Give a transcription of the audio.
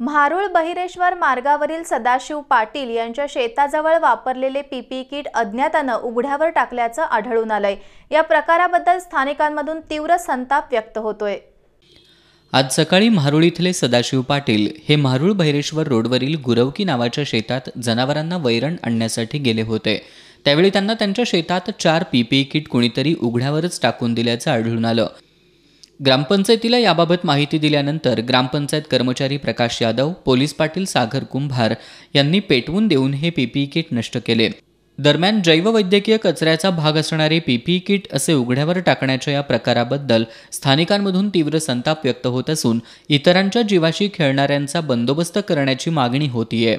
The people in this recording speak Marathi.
महारूळ बहिरेश्वर मार्गावरील सदाशिव पाटील यांच्या शेताजवळ वापरलेले पीपी किट अज्ञातानं उघड्यावर टाकल्याचं आढळून आलंय या प्रकाराबद्दल स्थानिकांमधून तीव्र संताप व्यक्त होतोय आज सकाळी महारुळ इथले सदाशिव पाटील हे मारूळ बहिरेश्वर रोडवरील गुरवकी नावाच्या शेतात जनावरांना वैरण आणण्यासाठी गेले होते त्यावेळी त्यांना त्यांच्या शेतात चार पीपीई किट कोणीतरी उघड्यावरच टाकून दिल्याचं आढळून आलं ग्रामपंचायतीला याबाबत माहिती दिल्यानंतर ग्रामपंचायत कर्मचारी प्रकाश यादव पोलीस पाटील सागर कुंभार यांनी पेटवून देऊन हे पीपीई किट नष्ट केले दरम्यान जैववैद्यकीय कचऱ्याचा भाग असणारे पीपीई किट असे उघड्यावर टाकण्याच्या या प्रकाराबद्दल स्थानिकांमधून तीव्र संताप व्यक्त होत असून इतरांच्या जीवाशी खेळणाऱ्यांचा बंदोबस्त करण्याची मागणी होतीये